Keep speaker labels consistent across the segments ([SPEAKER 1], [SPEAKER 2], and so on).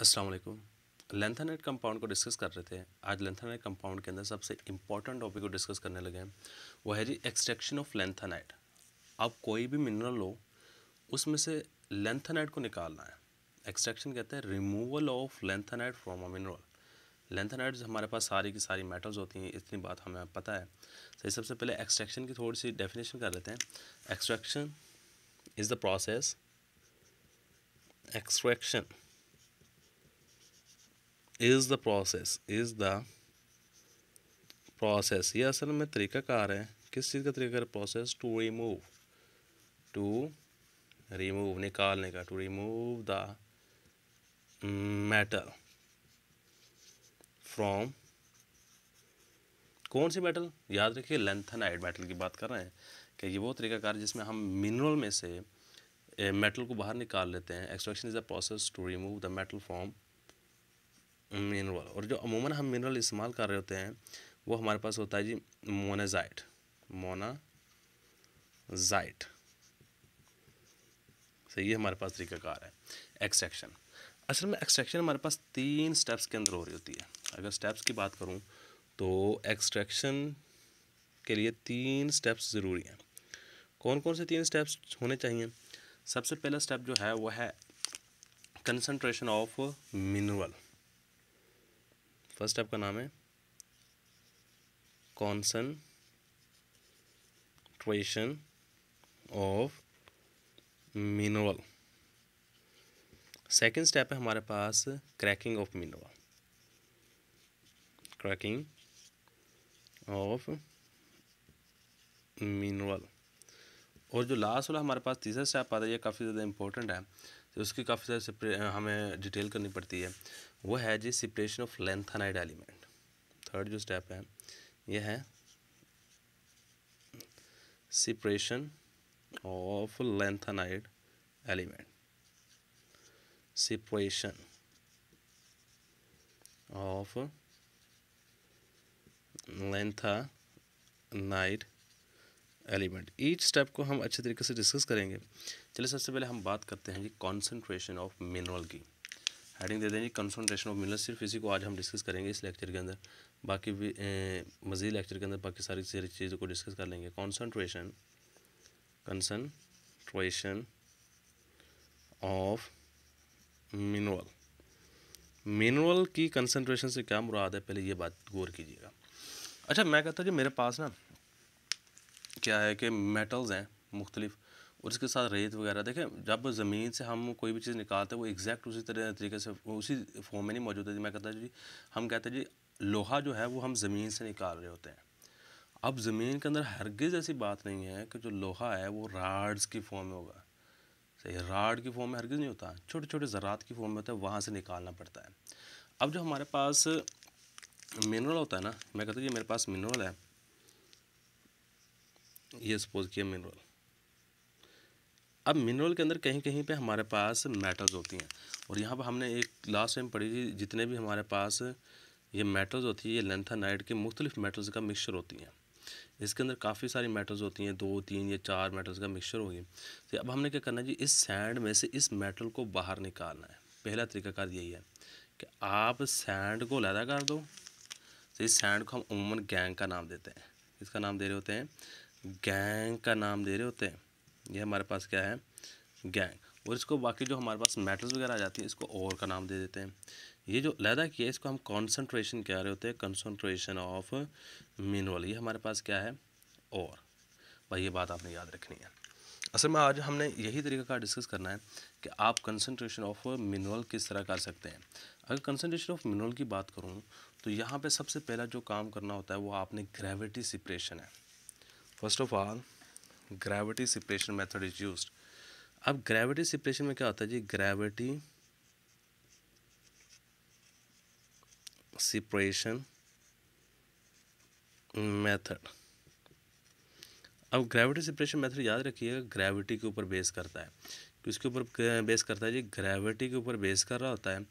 [SPEAKER 1] Aslam lanthanide compound को discuss कर रहे थे आज लेंथानाइट कंपाउंड के अंदर सबसे इंपॉर्टेंट टॉपिक को डिस्कस करने लगे हैं वो है जी एक्सट्रैक्शन ऑफ लेंथेनाइट आप कोई भी मिनरल लो उसमें से लेंथनाइट को निकालना है एक्सट्रैक्शन कहते हैं removal of lanthanide from a mineral lanthanide हमारे पास सारी की सारी मेटल्स होती हैं इतनी बात हमें पता है तो सबसे पहले एक्सट्रैक्शन की थोड़ी सी डेफिनेशन कर लेते हैं extraction is the process extraction is the process is the process ये असल में तरीक़ाकार है किस चीज़ का तरीका process to remove to remove निकालने का to remove the metal from कौन सी मेटल याद रखिए लेंथनाइड मेटल की बात कर रहे हैं कि ये वो तरीकाकार जिसमें हम मिनरल में से मेटल को बाहर निकाल लेते हैं extraction is the process to remove the metal from mineral और जो अमूमन हम मिनरल इस्तेमाल कर रहे होते हैं वो हमारे पास होता है जी मोनाजाइट मोनाजाइट सही है हमारे पास तरीकाकार है एक्सट्रैक्शन असल में एक्सट्रैक्शन हमारे पास तीन स्टेप्स के अंदर हो रही होती है अगर स्टेप्स की बात करूँ तो एक्सट्रैक्शन के लिए तीन स्टेप्स ज़रूरी हैं कौन कौन से तीन स्टेप्स होने चाहिए सबसे पहला स्टेप जो है वह है कंसनट्रेशन ऑफ मिनरल फर्स्ट आपका नाम है concentration of mineral second step है हमारे पास cracking of mineral cracking of mineral और जो लास्ट वाला हमारे पास तीसरा स्टेप आता है ये काफ़ी ज़्यादा इंपॉर्टेंट है तो उसकी काफ़ी सारी हमें डिटेल करनी पड़ती है वो है जी separation of lanthanide element third जो स्टेप है यह है separation of lanthanide element separation of नाइट एलिमेंट ईच स्टेप को हम अच्छे तरीके से डिस्कस करेंगे चलिए सबसे पहले हम बात करते हैं जी कॉन्सेंट्रेशन ऑफ मिनरल की हेडिंग दे देंगे कंसनट्रेशन ऑफ मिनरल सिर्फ इसी को आज हम डिस्कस करेंगे इस लेक्चर के अंदर बाकी भी मज़ीद लेक्चर के अंदर बाकी सारी सारी चीज़ों को डिस्कस कर लेंगे concentration concentration of mineral mineral की कंसनट्रेशन से क्या मुराद है पहले ये बात गौर कीजिएगा अच्छा मैं कहता हूँ जी मेरे पास ना क्या है कि मेटल्स हैं मुख्तलिफ और इसके साथ रेत वगैरह देखें जब ज़मीन से हम कोई भी चीज़ निकालते हैं वो एग्जैक्ट उसी तरह तरीके से उसी फॉर्म में नहीं मौजूद जी मैं कहता जी हम कहते हैं जी लोहा जो है वो हम ज़मीन से निकाल रहे होते हैं अब ज़मीन के अंदर हरगिज़ ऐसी बात नहीं है कि जो लोहा है वो राड्स की फॉर्म में होगा सही राड की फॉर्म में हरगिज़ नहीं होता छोटे छोटे ज़रात की फॉर्म में होता है वहाँ से निकालना पड़ता है अब जो हमारे पास मिनरल होता है ना मैं कहता हूँ ये मेरे पास मिनरल है ये सपोज किया मिनरल अब मिनरल के अंदर कहीं कहीं पे हमारे पास मेटल्स होती हैं और यहाँ पर हमने एक लास्ट टाइम पढ़ी थी जितने भी हमारे पास ये मेटल्स होती है ये नाइट के मुख्तलिफ मेटल्स का मिक्सचर होती हैं इसके अंदर काफ़ी सारी मेटल्स होती हैं दो तीन या चार मेटल्स का मिक्सचर होगी तो अब हमने क्या करना है जी इस सैंड में से इस मेटल को बाहर निकालना है पहला तरीकाकार यही है कि आप सैंड को लैदा कर दो तो इस सैंड को हम उमूमन गैंग का नाम देते हैं इसका नाम दे रहे होते हैं गैंग का नाम दे रहे होते हैं ये हमारे पास क्या है गैंग और इसको बाकी जो हमारे पास मेटल्स वगैरह आ जाती है इसको और का नाम दे देते हैं ये जो लहदा किया है इसको हम कॉन्सनट्रेशन कह रहे होते हैं कंसनट्रेशन ऑफ मिनरल ये हमारे पास क्या है और भाई ये बात आपने याद रखनी है असल में आज हमने यही तरीका का डिस्कस करना है कि आप कंसनट्रेशन ऑफ मिनरल किस तरह कर सकते हैं अगर कंसनट्रेशन ऑफ मिनरल की बात करूँ तो यहाँ पर सबसे पहला जो काम करना होता है वो आपने ग्रेविटी सिप्रेशन है first of all gravity separation method is use अब ग्रेविटी सिपरेशन में क्या होता है जी ग्रेविटी सिपरेशन मेथड अब ग्रेविटी सेपरेशन मेथड याद रखिएगा ग्रेविटी के ऊपर बेस करता है किसके ऊपर बेस करता है जी ग्रेविटी के ऊपर बेस कर रहा होता है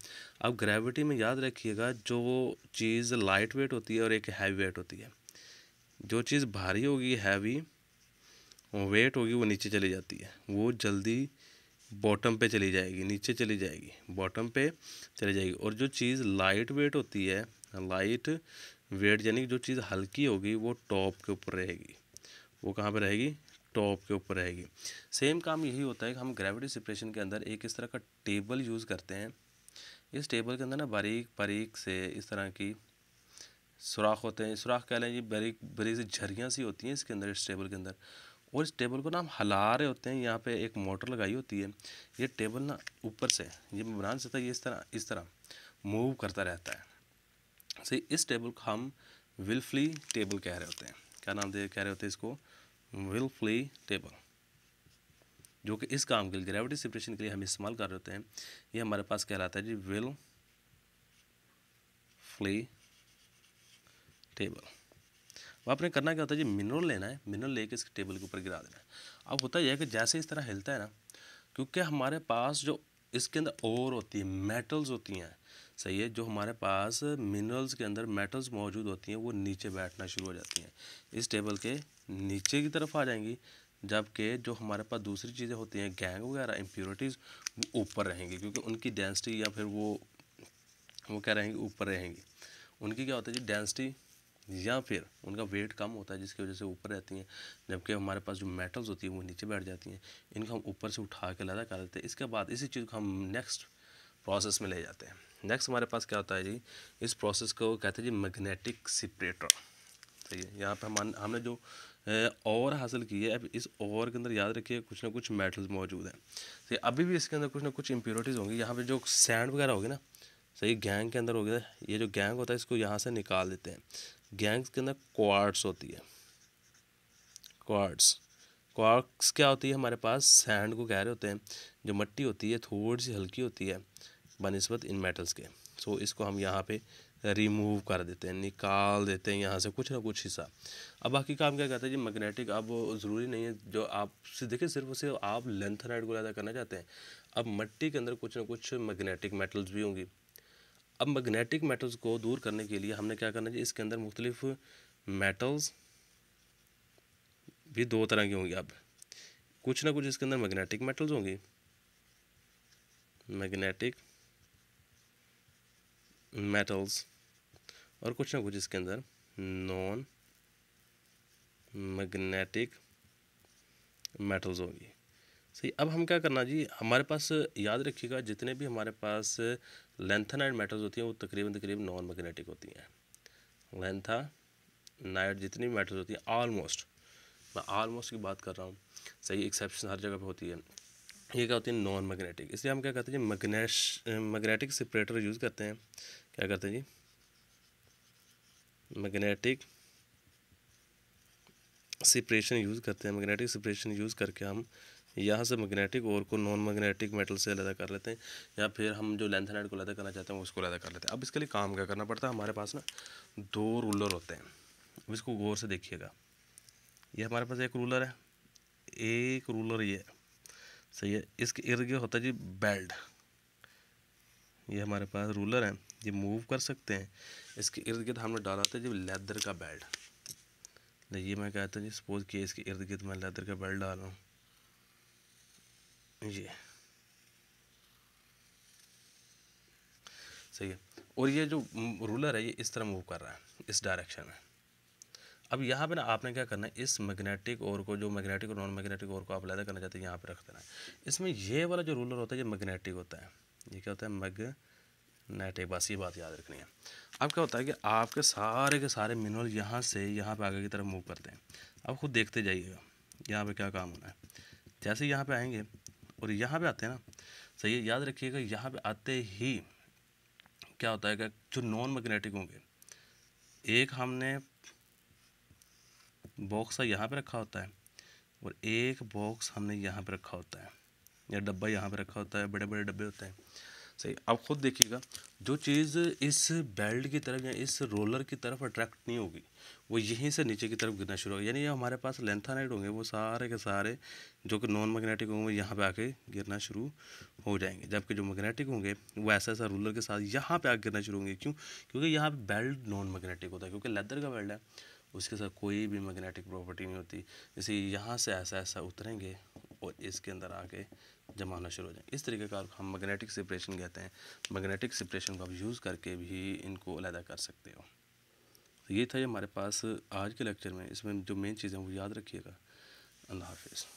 [SPEAKER 1] अब ग्रेविटी में याद रखिएगा जो चीज़ लाइट वेट होती है और एक हैवी वेट होती है जो चीज़ भारी होगी हैवी वेट होगी वो नीचे चली जाती है वो जल्दी बॉटम पे चली जाएगी नीचे चली जाएगी बॉटम पे चली जाएगी और जो चीज़ लाइट वेट होती है लाइट वेट यानी जो चीज़ हल्की होगी वो टॉप के ऊपर रहेगी वो कहाँ पर रहेगी टॉप के ऊपर रहेगी सेम काम यही होता है कि हम ग्रेविटी सिपरेशन के अंदर एक इस तरह का टेबल यूज़ करते हैं इस टेबल के अंदर ना बारीक बारीक से इस तरह की सुराख होते हैं सुराख कह लें जी बड़ी बड़ी सी झरियाँ सी होती हैं इसके अंदर इस टेबल के अंदर और इस टेबल को ना हम हला रहे होते हैं यहाँ पे एक मोटर लगाई होती है ये टेबल ना ऊपर से ये मैं बना सकता है ये इस तरह इस तरह मूव करता रहता है सही इस टेबल को हम विलफली टेबल कह रहे होते हैं क्या नाम दे कह रहे होते हैं इसको विलफली टेबल जो कि इस काम के लिए ग्रेविटी सिपरेशन के लिए हम इस्तेमाल कर रहे होते हैं ये हमारे पास कहलाता है जी विल फ्ली टेबल अब आपने करना क्या होता है जी मिनरल लेना है मिनरल लेके इस टेबल के ऊपर गिरा देना है अब होता यह है कि जैसे इस तरह हिलता है ना क्योंकि हमारे पास जो इसके अंदर और होती है मेटल्स होती हैं सही है जो हमारे पास मिनरल्स के अंदर मेटल्स मौजूद होती हैं वो नीचे बैठना शुरू हो जाती हैं इस टेबल के नीचे की तरफ आ जाएंगी जबकि जो हमारे पास दूसरी चीज़ें होती हैं गैंग वगैरह इम्प्योरिटीज़ वो ऊपर रहेंगी क्योंकि उनकी डेंसिटी या फिर वो वो क्या रहेंगी ऊपर रहेंगी उनकी क्या होती है जी डेंसिटी या फिर उनका वेट कम होता है जिसकी वजह से ऊपर रहती हैं जबकि हमारे पास जो मेटल्स होती हैं वो नीचे बैठ जाती हैं इनको हम ऊपर से उठा के लदा कर देते हैं इसके बाद इसी चीज़ को हम नेक्स्ट प्रोसेस में ले जाते हैं नेक्स्ट हमारे पास क्या होता है जी इस प्रोसेस को कहते हैं जी मैग्नेटिक सिपरेटर सही है यहाँ पर हम हमने जो और हासिल की है अब इस और के अंदर याद रखिए कुछ ना कुछ मेटल्स मौजूद हैं तो अभी भी इसके अंदर कुछ ना कुछ इम्प्योरिटीज़ होंगी यहाँ पे जो सैंड वगैरह होगी ना सही गैंग के अंदर हो गया ये जो गैंग होता है इसको यहाँ से निकाल देते हैं गैंग के अंदर क्वार्ट्स होती है क्वार्ट्स क्वार्क्स क्या होती है हमारे पास सैंड को कह रहे होते हैं जो मट्टी होती है थोड़ी सी हल्की होती है बनस्बत इन मेटल्स के सो so, इसको हम यहाँ पे रिमूव कर देते हैं निकाल देते हैं यहाँ से कुछ ना कुछ हिस्सा अब बाकी काम क्या कहते हैं जी मैग्नेटिक अब ज़रूरी नहीं है जो आप देखिए सिर्फ उसे आप लेंथनाइड को ज़्यादा करना चाहते हैं अब मट्टी के अंदर कुछ ना कुछ मैग्नेटिक मेटल्स भी होंगी अब मैग्नेटिक मेटल्स को दूर करने के लिए हमने क्या करना चाहिए इसके अंदर मुख्तलिफ मेटल्स भी दो तरह की होंगी अब कुछ ना कुछ इसके अंदर मैग्नेटिक मेटल्स होंगी मैग्नेटिक मेटल्स और कुछ ना कुछ इसके अंदर नॉन मैग्नेटिक मेटल्स होंगी सही अब हम क्या करना जी हमारे पास याद रखिएगा जितने भी हमारे पास लेंथानाइड मेटल्स होती हैं वो तकरीबन तकरीबन नॉन मैग्नेटिक होती हैं लेंथा नाइट जितनी भी मेटल्स होती हैं ऑलमोस्ट मैं ऑलमोस्ट की बात कर रहा हूँ सही एक्सेप्शन हर जगह पे होती है ये क्या होती है नॉन मैग्नेटिक इसलिए हम क्या करते हैं जी मैग्नेश मैग्नेटिक सेपरेटर यूज़ करते हैं क्या करते हैं जी मैग्नेटिक सेपरेशन यूज़ करते हैं मैग्नेटिक सेपरेशन यूज़ करके हम यहाँ से मैग्नेटिक और को नॉन मैग्नेटिक मेटल से अलग कर लेते हैं या फिर हम जो लेंथनाइड को अलग करना चाहते हैं उसको अलग कर लेते हैं अब इसके लिए काम क्या करना पड़ता है हमारे पास ना दो रूलर होते हैं अब इसको गौर से देखिएगा ये हमारे पास एक रूलर है एक रूलर ये सही है इसके इर्द गिर्द होता है जी बेल्ट ये हमारे पास रूलर है ये मूव कर सकते हैं इसके इर्द गिर्द हमने डाला है जी लेदर का बेल्ट ये मैं कहता हूँ जी सपोज़ कि इसके इर्द गिर्द मैं लेदर का बेल्ट डाल रहा हूँ ये सही है और ये जो रूलर है ये इस तरह मूव कर रहा है इस डायरेक्शन में अब यहाँ पे ना आपने क्या करना है इस मैग्नेटिक और को जो मैग्नेटिक और नॉन मैग्नेटिक और को आप लैदा करना चाहते हैं यहाँ पे रख देना है इसमें ये वाला जो रूलर होता है ये मैग्नेटिक होता है ये क्या होता है मैगनेटिक बस ये बात याद रखनी है अब क्या होता है कि आपके सारे के सारे मिनरल यहाँ से यहाँ पर आगे की तरफ मूव करते हैं आप खुद देखते जाइएगा यहाँ पर क्या काम होना है जैसे यहाँ पर आएंगे और यहाँ पे आते हैं ना सही है याद रखिएगा यहाँ पे आते ही क्या होता है जो नॉन मैग्नेटिक होंगे एक हमने बॉक्स यहाँ पे रखा होता है और एक बॉक्स हमने यहाँ पे रखा होता है या डब्बा यहाँ पे रखा होता है बड़े बड़े डब्बे होते हैं सही आप खुद देखिएगा जो चीज़ इस बेल्ट की तरफ या इस रोलर की तरफ अट्रैक्ट नहीं होगी वो यहीं से नीचे की तरफ गिरना शुरू होगा यानी ये हमारे पास लेंथानाइट होंगे वो सारे के सारे जो कि नॉन मैग्नेटिक होंगे वो यहाँ पे आके गिरना शुरू हो जाएंगे जबकि जो मैग्नेटिक होंगे वो ऐसा ऐसा रोलर के साथ यहाँ पे आके गिरना शुरू होंगे क्यों क्योंकि यहाँ पर बेल्ट नॉन मैग्नेटिक होता है क्योंकि लेदर का बेल्ट है उसके साथ कोई भी मैग्नेटिक प्रॉपर्टी नहीं होती इसी यहाँ से ऐसा ऐसा उतरेंगे और इसके अंदर आके जमा होना शुरू हो जाए इस तरीके का हम मैग्नेटिक सेपरेशन कहते हैं मैग्नेटिक सेपरेशन को आप यूज़ करके भी इनको अलहदा कर सकते हो तो ये था ये हमारे पास आज के लेक्चर में इसमें जो मेन चीज़ें वो याद रखिएगा अल्लाह हाफिज़